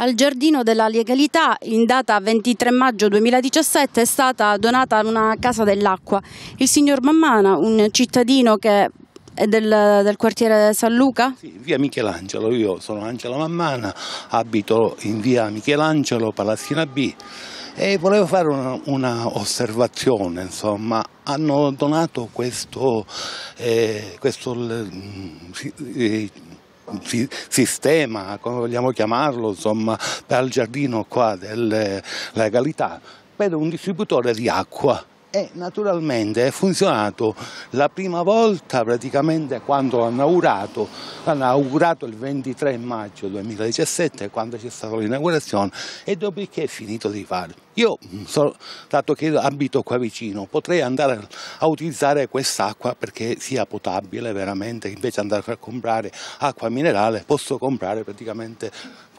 Al Giardino della Legalità, in data 23 maggio 2017, è stata donata una casa dell'acqua. Il signor Mammana, un cittadino che è del, del, quartiere San Luca? Sì, via Michelangelo, io sono Angelo Mammana, abito in via Michelangelo, Palazzina B e volevo fare una, una osservazione, insomma, hanno donato questo, eh, questo mm, eh, sistema, come vogliamo chiamarlo, insomma, dal giardino qua della legalità, vedo un distributore di acqua e naturalmente è funzionato la prima volta praticamente quando l'hanno inaugurato, l'hanno inaugurato il 23 maggio 2017 quando c'è stata l'inaugurazione e dopodiché è finito di fare. Io, mm, dato che abito qua vicino, potrei andare a utilizzare quest'acqua perché sia potabile veramente, invece di andare a comprare acqua minerale posso comprare praticamente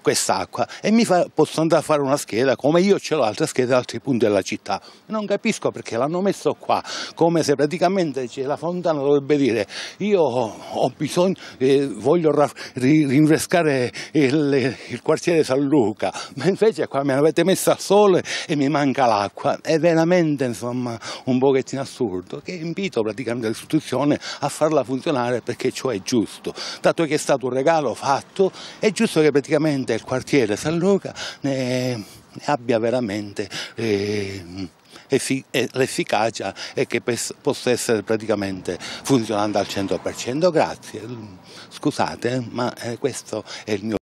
quest'acqua e mi fa, posso andare a fare una scheda come io ce l'ho altre schede da altri punti della città. Non capisco perché l'hanno messo qua, come se praticamente la fontana dovrebbe dire io ho bisogno, eh, voglio rinfrescare il, il, quartiere San Luca, ma invece qua mi avete messo al sole e mi manca l'acqua. È veramente insomma un pochettino assurdo che invito praticamente l'istituzione a farla funzionare perché ciò è giusto, dato che è stato un regalo fatto, è giusto che praticamente del quartiere San Luca ne, eh, abbia veramente eh, eh, l'efficacia e che possa essere praticamente funzionante al 100%. Grazie, scusate, ma eh, questo è il mio...